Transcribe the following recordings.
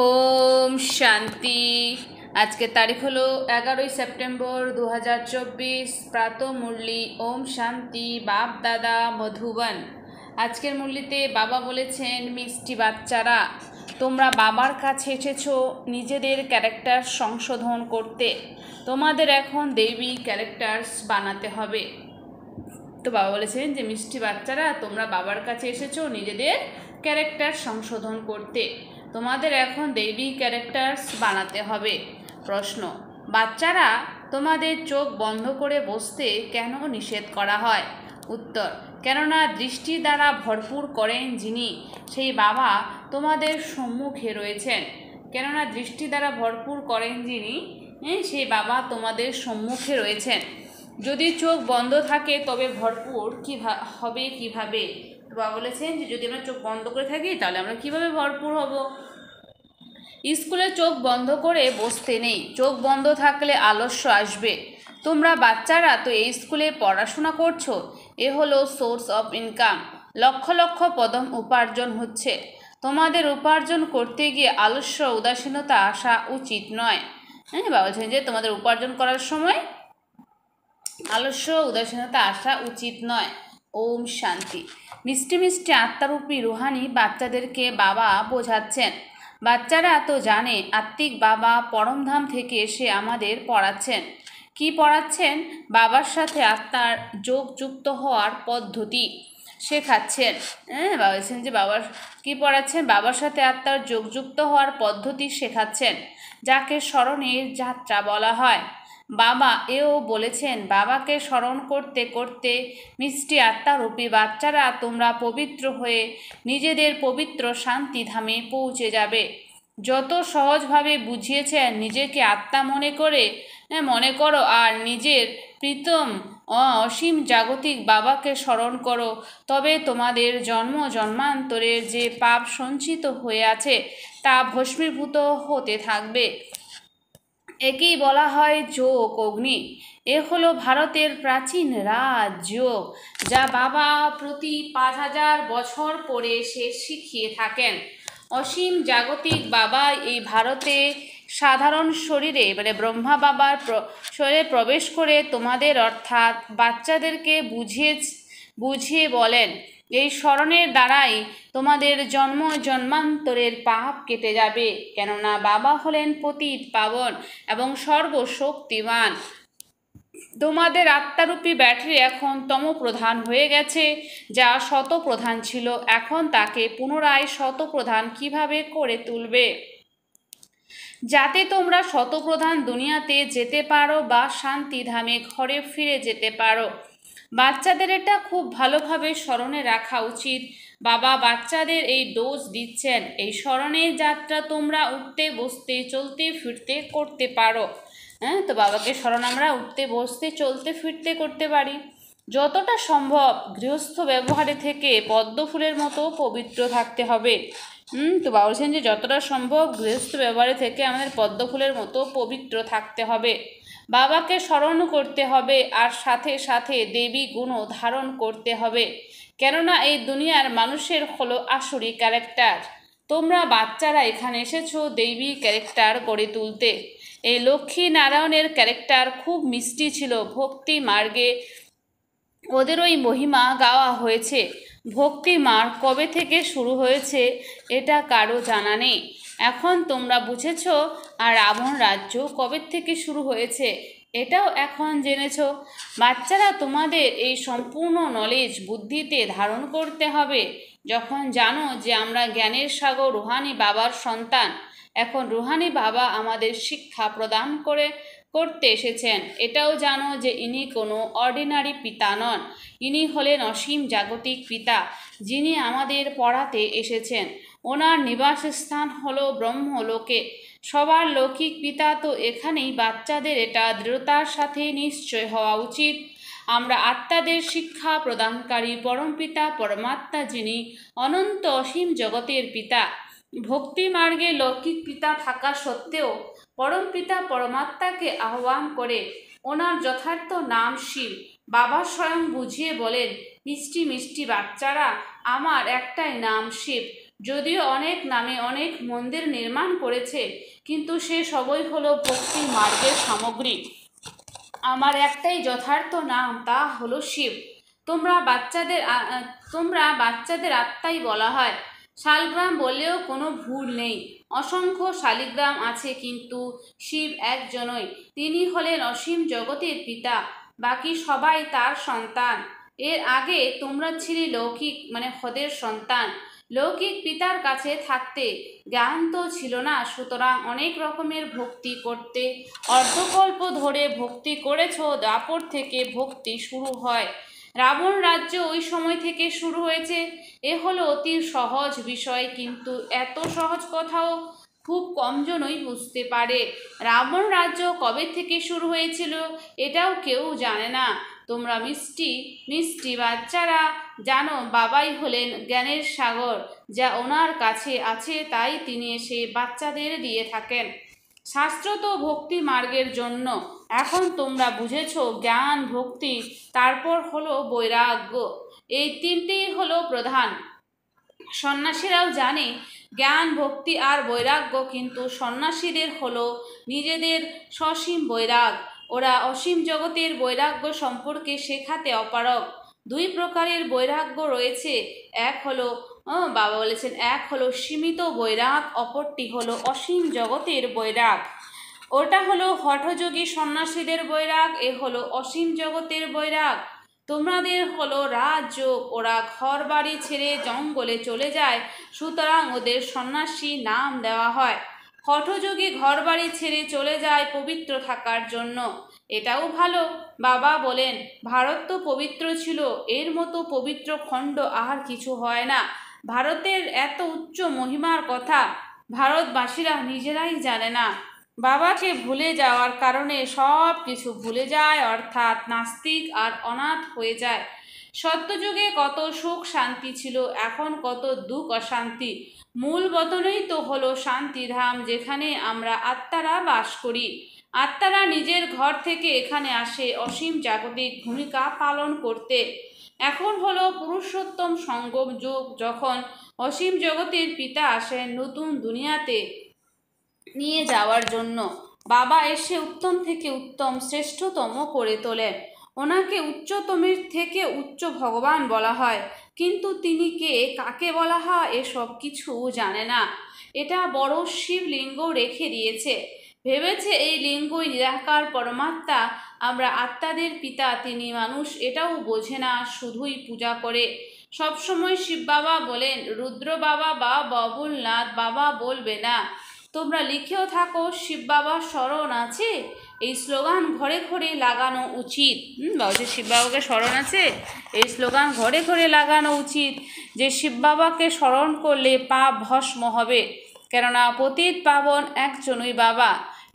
ওম শান্তি আজকে তারিখ হলো এগারোই সেপ্টেম্বর দু হাজার চব্বিশ প্রাত মুরলি ওম শান্তি বাপ দাদা মধুবন আজকের মুরলিতে বাবা বলেছেন মিষ্টি বাচ্চারা তোমরা বাবার কাছে এসেছ নিজেদের ক্যারেক্টার সংশোধন করতে তোমাদের এখন দেবী ক্যারেক্টার্স বানাতে হবে তো বাবা বলেছেন যে মিষ্টি বাচ্চারা তোমরা বাবার কাছে এসেছো নিজেদের ক্যারেক্টার সংশোধন করতে তোমাদের এখন দেবী ক্যারেক্টার্স বানাতে হবে প্রশ্ন বাচ্চারা তোমাদের চোখ বন্ধ করে বসতে কেন নিষেধ করা হয় উত্তর কেননা দৃষ্টি দ্বারা ভরপুর করেন যিনি সেই বাবা তোমাদের সম্মুখে রয়েছেন কেননা দৃষ্টি দ্বারা ভরপুর করেন যিনি হ্যাঁ, সেই বাবা তোমাদের সম্মুখে রয়েছেন যদি চোখ বন্ধ থাকে তবে ভরপুর কী হবে কিভাবে তো বাবা বলেছেন যে যদি আমরা চোখ বন্ধ করে থাকি তাহলে আমরা কিভাবে ভরপুর হব স্কুলে চোখ বন্ধ করে বসতে নেই চোখ বন্ধ থাকলে আলস্য আসবে তোমরা বাচ্চারা তো এই স্কুলে পড়াশোনা করছো এ হলো সোর্স অফ ইনকাম লক্ষ লক্ষ পদম উপার্জন হচ্ছে তোমাদের উপার্জন করতে গিয়ে আলস্য উদাসীনতা আসা উচিত নয় হ্যাঁ বাবা বলছেন যে তোমাদের উপার্জন করার সময় আলস্য উদাসীনতা আসা উচিত নয় ওম শান্তি মিষ্টি মিষ্টি আত্মারূপী রুহানি বাচ্চাদেরকে বাবা বোঝাচ্ছেন বাচ্চারা তো জানে আত্মিক বাবা পরমধাম থেকে এসে আমাদের পড়াচ্ছেন কি পড়াচ্ছেন বাবার সাথে আত্মার যোগ যুক্ত হওয়ার পদ্ধতি শেখাচ্ছেন হ্যাঁ বলেছেন যে বাবার কি পড়াচ্ছেন বাবার সাথে আত্মার যোগযুক্ত হওয়ার পদ্ধতি শেখাচ্ছেন যাকে স্মরণের যাত্রা বলা হয় বাবা এও বলেছেন বাবাকে স্মরণ করতে করতে মিষ্টি আত্মারূপী বাচ্চারা তোমরা পবিত্র হয়ে নিজেদের পবিত্র শান্তি ধামে পৌঁছে যাবে যত সহজভাবে বুঝিয়েছেন নিজেকে আত্মা মনে করে মনে করো আর নিজের প্রীতম অসীম জাগতিক বাবাকে স্মরণ করো তবে তোমাদের জন্ম জন্মান্তরের যে পাপ সঞ্চিত হয়ে আছে তা ভস্মীভূত হতে থাকবে একেই বলা হয় যোগ অগ্নি এ হলো ভারতের প্রাচীন যোগ যা বাবা প্রতি পাঁচ হাজার বছর পরে সে শিখিয়ে থাকেন অসীম জাগতিক বাবা এই ভারতে সাধারণ শরীরে মানে ব্রহ্মা বাবার শরীরে প্রবেশ করে তোমাদের অর্থাৎ বাচ্চাদেরকে বুঝিয়ে বুঝিয়ে বলেন এই স্মরণের দ্বারাই তোমাদের জন্ম জন্মান্তরের পাপ কেটে যাবে কেননা বাবা হলেন পতীত পাবন এবং সর্বশক্তিমান তোমাদের আত্মারূপী ব্যাটারি এখন তম প্রধান হয়ে গেছে যা শত প্রধান ছিল এখন তাকে পুনরায় শত প্রধান কীভাবে করে তুলবে যাতে তোমরা শতপ্রধান দুনিয়াতে যেতে পারো বা শান্তিধামে ঘরে ফিরে যেতে পারো বাচ্চাদের এটা খুব ভালোভাবে স্মরণে রাখা উচিত বাবা বাচ্চাদের এই ডোজ দিচ্ছেন এই স্মরণের যাত্রা তোমরা উঠতে বসতে চলতে ফিরতে করতে পারো হ্যাঁ তো বাবাকে স্মরণ আমরা উঠতে বসতে চলতে ফিরতে করতে পারি যতটা সম্ভব গৃহস্থ ব্যবহারে থেকে পদ্ম ফুলের মতো পবিত্র থাকতে হবে হুম তো বাবা বলছেন যে যতটা সম্ভব গৃহস্থ ব্যবহারে থেকে আমাদের পদ্ম ফুলের মতো পবিত্র থাকতে হবে বাবাকে স্মরণ করতে হবে আর সাথে সাথে দেবী গুণও ধারণ করতে হবে কেননা এই দুনিয়ার মানুষের হলো আসরি ক্যারেক্টার তোমরা বাচ্চারা এখানে এসেছো দেবী ক্যারেক্টার গড়ে তুলতে এই লক্ষ্মী নারায়ণের ক্যারেক্টার খুব মিষ্টি ছিল ভক্তি মার্গে ওদের ওই মহিমা গাওয়া হয়েছে ভক্তি মার কবে থেকে শুরু হয়েছে এটা কারো জানা নেই এখন তোমরা বুঝেছ আর রাবণ রাজ্য কবে থেকে শুরু হয়েছে এটাও এখন জেনেছ বাচ্চারা তোমাদের এই সম্পূর্ণ নলেজ বুদ্ধিতে ধারণ করতে হবে যখন জানো যে আমরা জ্ঞানের সাগর রুহানি বাবার সন্তান এখন রুহানি বাবা আমাদের শিক্ষা প্রদান করে করতে এসেছেন এটাও জানো যে ইনি কোনো অর্ডিনারি পিতা নন ইনি হলেন অসীম জাগতিক পিতা যিনি আমাদের পড়াতে এসেছেন ওনার নিবাসস্থান হলো ব্রহ্মলোকে সবার লৌকিক পিতা তো এখানেই বাচ্চাদের এটা দৃঢ়তার সাথে নিশ্চয় হওয়া উচিত আমরা আত্মাদের শিক্ষা প্রদানকারী পরমপিতা পরমাত্মা যিনি অনন্ত অসীম জগতের পিতা ভক্তি মার্গে লৌকিক পিতা থাকা সত্ত্বেও পরম পিতা পরমাত্মাকে আহ্বান করে ওনার যথার্থ নাম শিব বাবা স্বয়ং বুঝিয়ে বলেন মিষ্টি মিষ্টি বাচ্চারা আমার একটাই নাম শিব যদিও অনেক নামে অনেক মন্দির নির্মাণ করেছে কিন্তু সে সবই হলো ভক্তি মার্গের সামগ্রী আমার একটাই যথার্থ নাম তা হলো শিব তোমরা বাচ্চাদের তোমরা বাচ্চাদের আত্মাই বলা হয় শালগ্রাম বলেও কোনো ভুল নেই অসংখ্য শালিগ্রাম আছে কিন্তু শিব একজনই তিনি হলেন অসীম জগতের পিতা বাকি সবাই তার সন্তান এর আগে তোমরা ছিলে লৌকিক মানে হদের সন্তান লৌকিক পিতার কাছে থাকতে জ্ঞান তো ছিল না সুতরাং অনেক রকমের ভক্তি করতে অর্ধকল্প ধরে ভক্তি করেছ দাপর থেকে ভক্তি শুরু হয় রাবণ রাজ্য ওই সময় থেকে শুরু হয়েছে এ হলো অতি সহজ বিষয় কিন্তু এত সহজ কথাও খুব কমজনই বুঝতে পারে রাবণ রাজ্য কবে থেকে শুরু হয়েছিল এটাও কেউ জানে না তোমরা মিষ্টি মিষ্টি বাচ্চারা জানো বাবাই হলেন জ্ঞানের সাগর যা ওনার কাছে আছে তাই তিনি সে বাচ্চাদের দিয়ে থাকেন তো ভক্তি মার্গের জন্য এখন তোমরা বুঝেছ জ্ঞান ভক্তি তারপর হলো বৈরাগ্য এই তিনটি হলো প্রধান সন্ন্যাসীরাও জানে জ্ঞান ভক্তি আর বৈরাগ্য কিন্তু সন্ন্যাসীদের হলো নিজেদের সসীম বৈরাগ ওরা অসীম জগতের বৈরাগ্য সম্পর্কে শেখাতে অপারগ দুই প্রকারের বৈরাগ্য রয়েছে এক হলো বাবা বলেছেন এক হলো সীমিত বৈরাগ অপরটি হলো অসীম জগতের বৈরাগ ওটা হলো হঠযোগী সন্ন্যাসীদের বৈরাগ এ হলো অসীম জগতের বৈরাগ তোমাদের হলো রাজযোগ ওরা ঘর বাড়ি ছেড়ে জঙ্গলে চলে যায় সুতরাং ওদের সন্ন্যাসী নাম দেওয়া হয় হঠযোগী ঘর বাড়ি ছেড়ে চলে যায় পবিত্র থাকার জন্য এটাও ভালো বাবা বলেন ভারত তো পবিত্র ছিল এর মতো পবিত্র খণ্ড আর কিছু হয় না ভারতের এত উচ্চ মহিমার কথা ভারতবাসীরা নিজেরাই জানে না বাবাকে ভুলে যাওয়ার কারণে সব কিছু ভুলে যায় অর্থাৎ নাস্তিক আর অনাথ হয়ে যায় সত্যযুগে কত সুখ শান্তি ছিল এখন কত দুঃখ অশান্তি মূল বতনই তো হলো শান্তিধাম যেখানে আমরা আত্মারা বাস করি আত্মারা নিজের ঘর থেকে এখানে আসে অসীম জাগতিক ভূমিকা পালন করতে এখন হলো পুরুষোত্তম সঙ্গম যুগ যখন অসীম জগতের পিতা আসেন নতুন দুনিয়াতে নিয়ে যাওয়ার জন্য বাবা এসে উত্তম থেকে উত্তম শ্রেষ্ঠতম করে তোলেন ওনাকে উচ্চতমের থেকে উচ্চ ভগবান বলা হয় কিন্তু তিনি কে কাকে বলা হয় এসব কিছু জানে না এটা বড় শিবলিঙ্গ রেখে দিয়েছে ভেবেছে এই লিঙ্গই নিরাকার পরমাত্মা আমরা আত্মাদের পিতা তিনি মানুষ এটাও বোঝে না শুধুই পূজা করে সবসময় শিব বাবা বলেন রুদ্র বাবা বা ববুলনাথ বাবা বলবে না তোমরা লিখেও থাকো শিব বাবা স্মরণ আছে এই স্লোগান ঘরে ঘরে লাগানো উচিত যে শিব বাবাকে স্মরণ আছে এই স্লোগান ঘরে ঘরে লাগানো উচিত যে শিব বাবাকে স্মরণ করলে পাপ ভস্ম হবে কেননা পতীত পাবন একজনই বাবা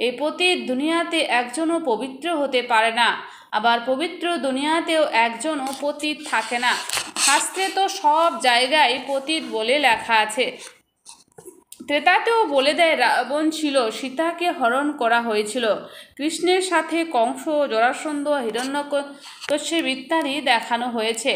এই পতির দুনিয়াতে একজনও পবিত্র হতে পারে না আবার পবিত্র দুনিয়াতেও একজনও পতীত থাকে না শাস্ত্রে তো সব জায়গায় পতীত বলে লেখা আছে ত্রেতাতেও বলে দেয় রাবণ ছিল সীতাকে হরণ করা হয়েছিল কৃষ্ণের সাথে কংস জরাসন্ধ হিরণ্যক ইত্যাদি দেখানো হয়েছে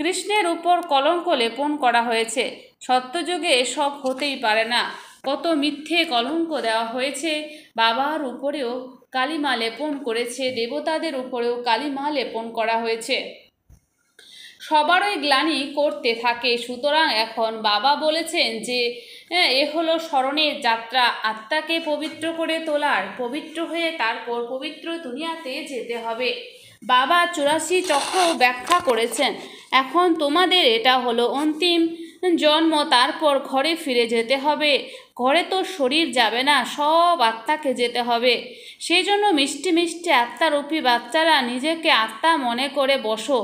কৃষ্ণের উপর কলঙ্ক লেপন করা হয়েছে সত্যযুগে এসব হতেই পারে না কত মিথ্যে কলঙ্ক দেওয়া হয়েছে বাবার উপরেও কালিমা লেপন করেছে দেবতাদের উপরেও কালিমা লেপন করা হয়েছে সবারই গ্লানি করতে থাকে সুতরাং এখন বাবা বলেছেন যে এ হলো স্মরণের যাত্রা আত্মাকে পবিত্র করে তোলার পবিত্র হয়ে তারপর পবিত্র দুনিয়াতে যেতে হবে বাবা চুরাশি চক্র ব্যাখ্যা করেছেন এখন তোমাদের এটা হলো অন্তিম জন্ম তারপর ঘরে ফিরে যেতে হবে ঘরে তো শরীর যাবে না সব আত্মাকে যেতে হবে সেই জন্য মিষ্টি মিষ্টি আত্মারূপী বাচ্চারা নিজেকে আত্মা মনে করে বসো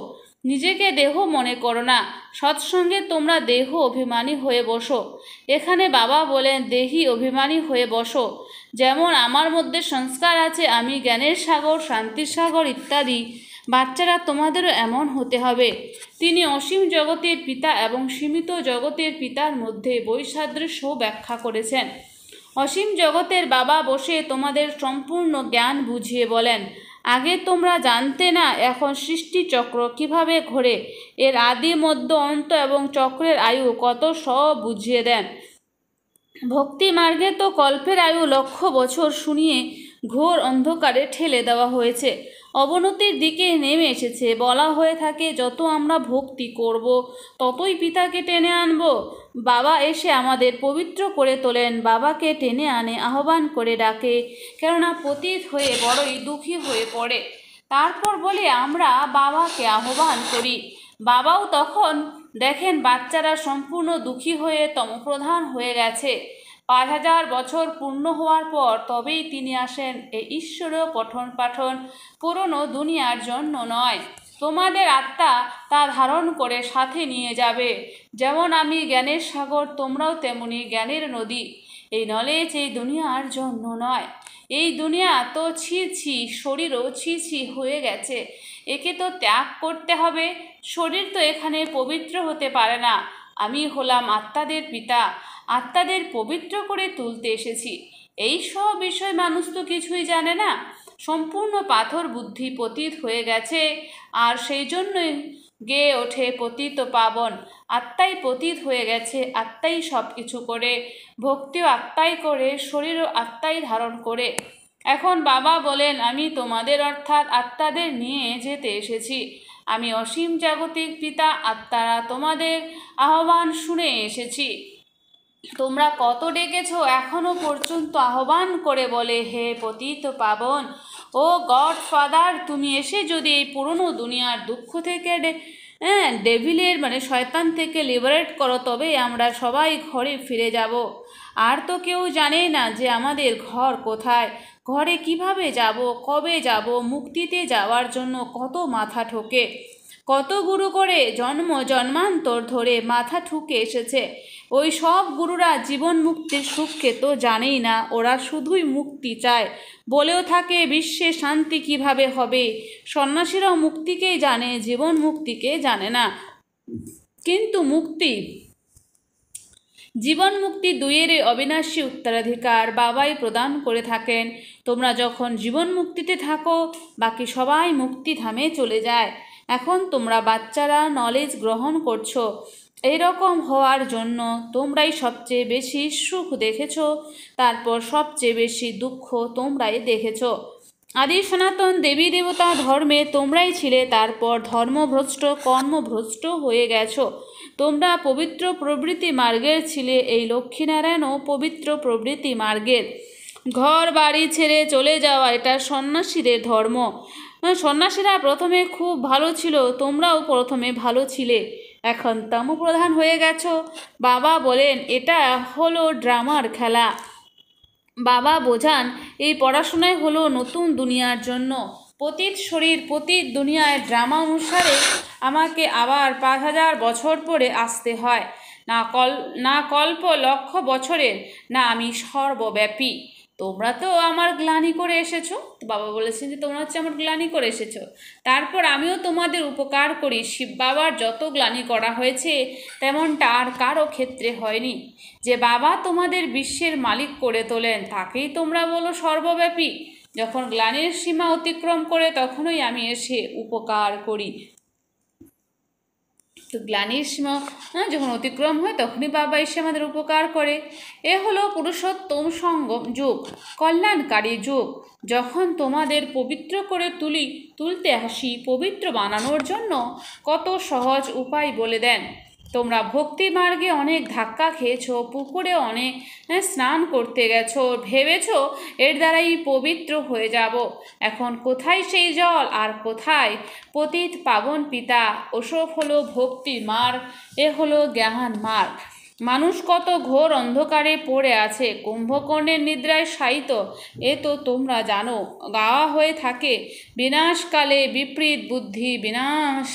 নিজেকে দেহ মনে করো না সৎসঙ্গে তোমরা দেহ অভিমানী হয়ে বসো এখানে বাবা বলেন দেহি অভিমানী হয়ে বসো যেমন আমার মধ্যে সংস্কার আছে আমি জ্ঞানের সাগর শান্তির সাগর ইত্যাদি বাচ্চারা তোমাদেরও এমন হতে হবে তিনি অসীম জগতের পিতা এবং সীমিত জগতের পিতার মধ্যে বৈসাদৃশ্য ব্যাখ্যা করেছেন অসীম জগতের বাবা বসে তোমাদের সম্পূর্ণ জ্ঞান বুঝিয়ে বলেন আগে তোমরা জানতে না এখন সৃষ্টি চক্র কিভাবে ঘোরে এর আদি মধ্য অন্ত এবং চক্রের আয়ু কত সব বুঝিয়ে দেন ভক্তি মার্গে তো কল্পের আয়ু লক্ষ বছর শুনিয়ে ঘোর অন্ধকারে ঠেলে দেওয়া হয়েছে অবনতির দিকে নেমে এসেছে বলা হয়ে থাকে যত আমরা ভক্তি করব ততই পিতাকে টেনে আনব বাবা এসে আমাদের পবিত্র করে তোলেন বাবাকে টেনে আনে আহ্বান করে ডাকে কেননা পতীত হয়ে বড়ই দুঃখী হয়ে পড়ে তারপর বলে আমরা বাবাকে আহ্বান করি বাবাও তখন দেখেন বাচ্চারা সম্পূর্ণ দুঃখী হয়ে তমপ্রধান হয়ে গেছে পাঁচ হাজার বছর পূর্ণ হওয়ার পর তবেই তিনি আসেন এ ঈশ্বরীয় পঠন পাঠন পুরনো দুনিয়ার জন্য নয় তোমাদের আত্মা তা ধারণ করে সাথে নিয়ে যাবে যেমন আমি জ্ঞানের সাগর তোমরাও তেমনি জ্ঞানের নদী এই নলেজ এই দুনিয়ার জন্য নয় এই দুনিয়া তো ছি ছি শরীরও ছি ছি হয়ে গেছে একে তো ত্যাগ করতে হবে শরীর তো এখানে পবিত্র হতে পারে না আমি হলাম আত্মাদের পিতা আত্মাদের পবিত্র করে তুলতে এসেছি এই সব বিষয় মানুষ তো কিছুই জানে না সম্পূর্ণ পাথর বুদ্ধি পতীত হয়ে গেছে আর সেই জন্যই গেয়ে ওঠে পতিত পাবন আত্মাই পতিত হয়ে গেছে আত্মাই সব কিছু করে ভক্তিও আত্মাই করে শরীরও আত্মাই ধারণ করে এখন বাবা বলেন আমি তোমাদের অর্থাৎ আত্মাদের নিয়ে যেতে এসেছি আমি অসীম জাগতিক পিতা আত্মারা তোমাদের আহ্বান শুনে এসেছি তোমরা কত ডেকেছ এখনও পর্যন্ত আহ্বান করে বলে হে পতিত পাবন ও গড ফাদার তুমি এসে যদি এই পুরনো দুনিয়ার দুঃখ থেকে হ্যাঁ ডেভিলের মানে শয়তান থেকে লিবারেট করো তবে আমরা সবাই ঘরে ফিরে যাব আর তো কেউ জানে না যে আমাদের ঘর কোথায় ঘরে কিভাবে যাব কবে যাব মুক্তিতে যাওয়ার জন্য কত মাথা ঠোকে কত গুরু করে জন্ম জন্মান্তর ধরে মাথা ঠুকে এসেছে ওই সব গুরুরা জীবন মুক্তির সুখকে তো জানেই না ওরা শুধুই মুক্তি চায় বলেও থাকে বিশ্বে শান্তি কিভাবে হবে সন্ন্যাসীরাও মুক্তিকেই জানে জীবন মুক্তিকে জানে না কিন্তু মুক্তি জীবন মুক্তি দুইয়ের অবিনাশী উত্তরাধিকার বাবাই প্রদান করে থাকেন তোমরা যখন জীবন মুক্তিতে থাকো বাকি সবাই মুক্তিধামে চলে যায় এখন তোমরা বাচ্চারা নলেজ গ্রহণ করছো এরকম হওয়ার জন্য তোমরাই সবচেয়ে বেশি সুখ দেখেছ তারপর সবচেয়ে বেশি দুঃখ তোমরাই দেখেছ আদি সনাতন দেবী দেবতা ধর্মে তোমরাই ছিলে তারপর ধর্মভ্রষ্ট কর্মভ্রষ্ট হয়ে গেছ তোমরা পবিত্র প্রবৃতি মার্গের ছিলে এই লক্ষ্মীনারায়ণও পবিত্র প্রবৃতি মার্গের ঘর বাড়ি ছেড়ে চলে যাওয়া এটা সন্ন্যাসীদের ধর্ম সন্ন্যাসীরা প্রথমে খুব ভালো ছিল তোমরাও প্রথমে ভালো ছিলে এখন তমপ্রধান হয়ে গেছ বাবা বলেন এটা হলো ড্রামার খেলা বাবা বোঝান এই পড়াশোনায় হলো নতুন দুনিয়ার জন্য পতীত শরীর পতীত দুনিয়ায় ড্রামা অনুসারে আমাকে আবার পাঁচ হাজার বছর পরে আসতে হয় না কল না কল্প লক্ষ বছরের না আমি সর্বব্যাপী তোমরা তো আমার গ্লানি করে এসেছো তো বাবা বলেছেন যে তোমরা হচ্ছে আমার গ্লানি করে এসেছো তারপর আমিও তোমাদের উপকার করি শিব বাবার যত গ্লানি করা হয়েছে তেমনটা আর কারো ক্ষেত্রে হয়নি যে বাবা তোমাদের বিশ্বের মালিক করে তোলেন তাকেই তোমরা বলো সর্বব্যাপী যখন গ্লানির সীমা অতিক্রম করে তখনই আমি এসে উপকার করি তো গ্লানির সীমা হ্যাঁ, যখন অতিক্রম হয় তখনই বাবা এসে আমাদের উপকার করে এ হলো পুরুষোত্তম সঙ্গম যোগ কল্যাণকারী যোগ যখন তোমাদের পবিত্র করে তুলি তুলতে আসি পবিত্র বানানোর জন্য কত সহজ উপায় বলে দেন তোমরা ভক্তি মার্গে অনেক ধাক্কা খেয়েছো পুকুরে অনেক হ্যাঁ, স্নান করতে গেছো ভেবেছো এর দ্বারাই পবিত্র হয়ে যাব এখন কোথায় সেই জল আর কোথায় পতিত পাবন পিতা ওসব হলো ভক্তি মার্গ এ হলো জ্ঞান মার্গ মানুষ কত ঘোর অন্ধকারে পড়ে আছে কুম্ভকর্ণের নিদ্রায় সাইত এ তো তোমরা জানো গাওয়া হয়ে থাকে বিনাশকালে বিপরীত বুদ্ধি বিনাশ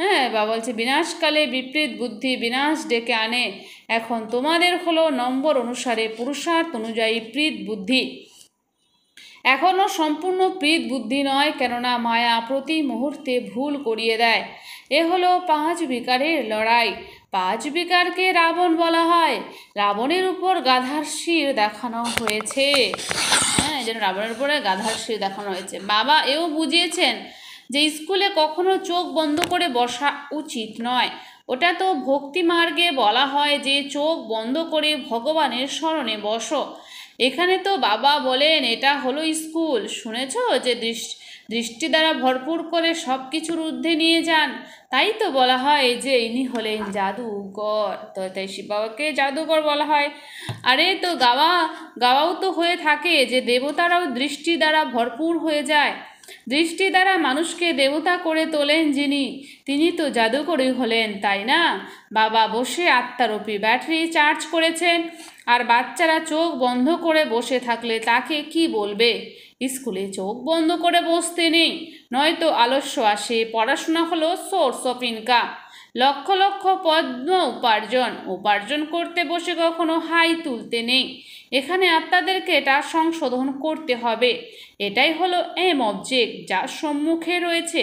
হ্যাঁ বা বলছে বিনাশকালে বিপরীত বুদ্ধি বিনাশ ডেকে আনে এখন তোমাদের হলো নম্বর অনুসারে পুরুষার্থ অনুযায়ী প্রীত বুদ্ধি এখনও সম্পূর্ণ প্রীত বুদ্ধি নয় কেননা মায়া প্রতি মুহূর্তে ভুল করিয়ে দেয় এ হলো পাঁচ বিকারের লড়াই পাঁচ বিকারকে রাবণ বলা হয় রাবণের উপর গাধার শির দেখানো হয়েছে হ্যাঁ যেন রাবণের উপরে গাধার শির দেখানো হয়েছে বাবা এও বুঝিয়েছেন যে স্কুলে কখনো চোখ বন্ধ করে বসা উচিত নয় ওটা তো ভক্তি মার্গে বলা হয় যে চোখ বন্ধ করে ভগবানের স্মরণে বসো এখানে তো বাবা বলেন এটা হলো স্কুল শুনেছ যে দৃষ্টি দ্বারা ভরপুর করে সব কিছুর ঊর্ধ্বে নিয়ে যান তাই তো বলা হয় যে ইনি হলেন জাদুঘর তো তাই শিব বাবাকে জাদুঘর বলা হয় আরে তো গাওয়া গাওয়াও তো হয়ে থাকে যে দেবতারাও দৃষ্টি দ্বারা ভরপুর হয়ে যায় দৃষ্টি দ্বারা মানুষকে দেবতা করে তোলেন যিনি তিনি তো জাদুকরই হলেন তাই না বাবা বসে আত্মারূপী ব্যাটারি চার্জ করেছেন আর বাচ্চারা চোখ বন্ধ করে বসে থাকলে তাকে কি বলবে স্কুলে চোখ বন্ধ করে বসতে নেই নয়তো আলস্য আসে পড়াশোনা হলো সোর্স অফ ইনকাম লক্ষ লক্ষ পদ্ম উপার্জন উপার্জন করতে বসে কখনো হাই তুলতে নেই এখানে আপনাদেরকে এটা সংশোধন করতে হবে এটাই হলো এম অবজেক্ট যার সম্মুখে রয়েছে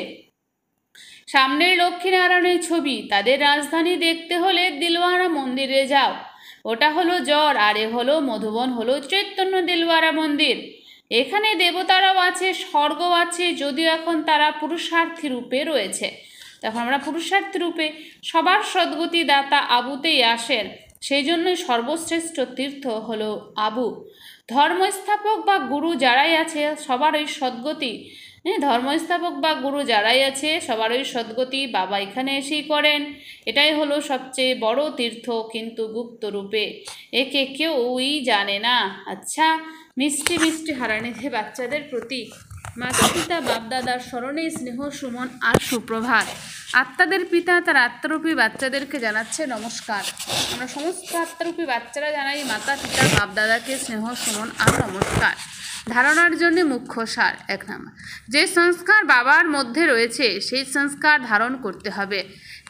সামনের লক্ষ্মীনারায়ণের ছবি তাদের রাজধানী দেখতে হলে দিলওয়ারা মন্দিরে যাও ওটা হলো জ্বর আরে হলো মধুবন হলো চৈতন্য দিলওয়ারা মন্দির এখানে দেবতারাও আছে স্বর্গ আছে যদিও এখন তারা পুরুষার্থী রূপে রয়েছে তখন আমরা পুরুষার্থ রূপে সবার সদ্গতি দাতা আবুতেই আসেন সেই জন্যই সর্বশ্রেষ্ঠ তীর্থ হল আবু ধর্মস্থাপক বা গুরু যারাই আছে সবার ওই সদ্গতি হ্যাঁ ধর্মস্থাপক বা গুরু যারাই আছে সবার ওই সদ্গতি বাবা এখানে এসেই করেন এটাই হলো সবচেয়ে বড় তীর্থ কিন্তু গুপ্ত রূপে একে কেউই জানে না আচ্ছা মিষ্টি মিষ্টি হারানিধে বাচ্চাদের প্রতি মাতা পিতা বাপদাদার স্মরণে স্নেহ সুমন আর সুপ্রভাত আত্মাদের পিতা তার আত্মারূপী বাচ্চাদেরকে জানাচ্ছে নমস্কার আমরা সমস্ত আত্মারূপী বাচ্চারা জানাই মাতা পিতা বাপদাদাকে স্নেহ সুমন আর নমস্কার ধারণার জন্য মুখ্য সার এক নাম্বার যে সংস্কার বাবার মধ্যে রয়েছে সেই সংস্কার ধারণ করতে হবে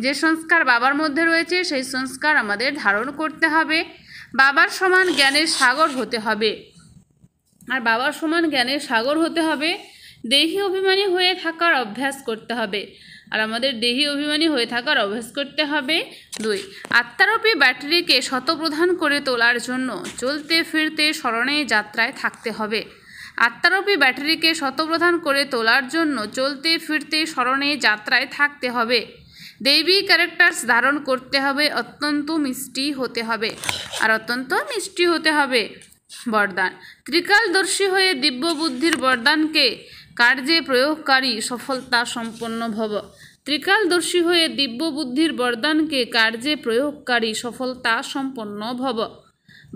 যে সংস্কার বাবার মধ্যে রয়েছে সেই সংস্কার আমাদের ধারণ করতে হবে বাবার সমান জ্ঞানের সাগর হতে হবে আর বাবার সমান জ্ঞানের সাগর হতে হবে দেহি অভিমানী হয়ে থাকার অভ্যাস করতে হবে আর আমাদের দেহি অভিমানী হয়ে থাকার অভ্যাস করতে হবে দুই আত্মারূপী ব্যাটারিকে শতপ্রধান করে তোলার জন্য চলতে ফিরতে স্মরণে যাত্রায় থাকতে হবে আত্মারূপী ব্যাটারিকে শতপ্রধান করে তোলার জন্য চলতে ফিরতে স্মরণে যাত্রায় থাকতে হবে দেবী ক্যারেক্টার্স ধারণ করতে হবে অত্যন্ত মিষ্টি হতে হবে আর অত্যন্ত মিষ্টি হতে হবে বরদান ত্রিকালদর্শী হয়ে দিব্য বুদ্ধির বরদানকে কার্যে প্রয়োগকারী সফলতা সম্পন্ন ভব ত্রিকালদর্শী হয়ে দিব্য বুদ্ধির বরদানকে কার্যে প্রয়োগকারী সফলতা সম্পন্ন ভব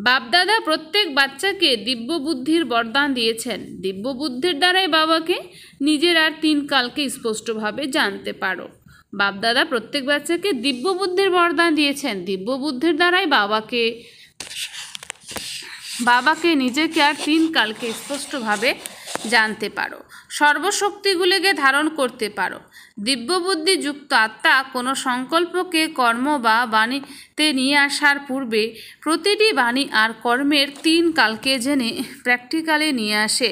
বাপদাদা প্রত্যেক বাচ্চাকে দিব্য বুদ্ধির বরদান দিয়েছেন দিব্য বুদ্ধির দ্বারাই বাবাকে নিজের আর তিন কালকে স্পষ্টভাবে জানতে পারো বাপদাদা প্রত্যেক বাচ্চাকে দিব্য বুদ্ধির বরদান দিয়েছেন দিব্য বুদ্ধির দ্বারাই বাবাকে বাবাকে নিজেকে আর তিন কালকে স্পষ্টভাবে জানতে পারো সর্বশক্তিগুলিকে ধারণ করতে পারো দিব্যবুদ্ধিযুক্ত আত্মা কোনো সংকল্পকে কর্ম বা বাণীতে নিয়ে আসার পূর্বে প্রতিটি বাণী আর কর্মের তিন কালকে জেনে প্র্যাকটিক্যালে নিয়ে আসে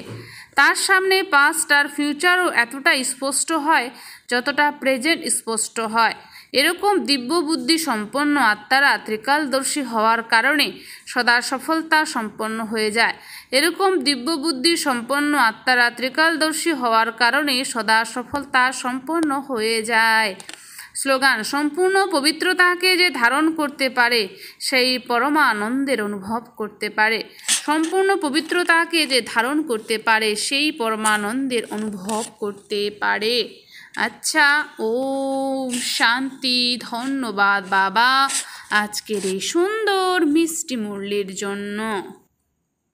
তার সামনে পাস্ট আর ফিউচারও এতটা স্পষ্ট হয় যতটা প্রেজেন্ট স্পষ্ট হয় এরকম দিব্য বুদ্ধি সম্পন্ন আত্মারা ত্রিকালদর্শী হওয়ার কারণে সদা সফলতা সম্পন্ন হয়ে যায় এরকম দিব্য বুদ্ধি সম্পন্ন আত্মারা ত্রিকালদর্শী হওয়ার কারণে সদা সফলতা সম্পন্ন হয়ে যায় স্লোগান সম্পূর্ণ পবিত্রতাকে যে ধারণ করতে পারে সেই পরমানন্দের অনুভব করতে পারে সম্পূর্ণ পবিত্রতাকে যে ধারণ করতে পারে সেই পরমানন্দের অনুভব করতে পারে আচ্ছা ও শান্তি ধন্যবাদ বাবা আজকের এই সুন্দর মিষ্টি মুরলির জন্য